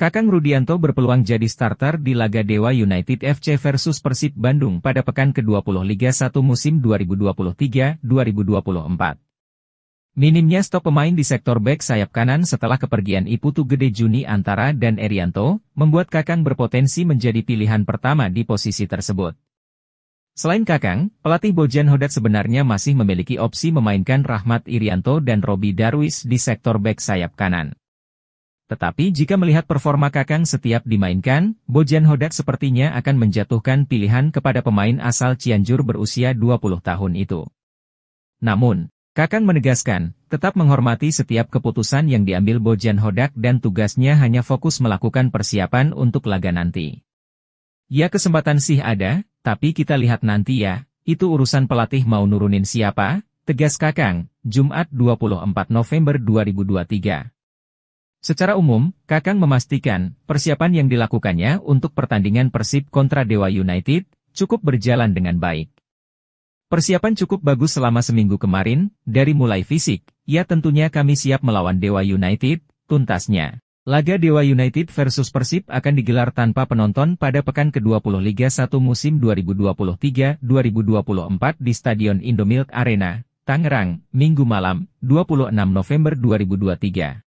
Kakang Rudianto berpeluang jadi starter di laga Dewa United FC versus Persib Bandung pada pekan ke-20 Liga 1 musim 2023-2024. Minimnya stok pemain di sektor back sayap kanan setelah kepergian Iputu Gede Juni Antara dan Erianto, membuat Kakang berpotensi menjadi pilihan pertama di posisi tersebut. Selain Kakang, pelatih Bojan Hodat sebenarnya masih memiliki opsi memainkan Rahmat Irianto dan Robi Darwis di sektor back sayap kanan. Tetapi jika melihat performa Kakang setiap dimainkan, Bojan Hodak sepertinya akan menjatuhkan pilihan kepada pemain asal Cianjur berusia 20 tahun itu. Namun, Kakang menegaskan, tetap menghormati setiap keputusan yang diambil Bojan Hodak dan tugasnya hanya fokus melakukan persiapan untuk laga nanti. Ya kesempatan sih ada, tapi kita lihat nanti ya, itu urusan pelatih mau nurunin siapa, tegas Kakang, Jumat 24 November 2023. Secara umum, Kakang memastikan persiapan yang dilakukannya untuk pertandingan Persib kontra Dewa United cukup berjalan dengan baik. Persiapan cukup bagus selama seminggu kemarin, dari mulai fisik, ya tentunya kami siap melawan Dewa United, tuntasnya. Laga Dewa United versus Persib akan digelar tanpa penonton pada pekan ke-20 Liga 1 musim 2023-2024 di Stadion Indomilk Arena, Tangerang, Minggu malam, 26 November 2023.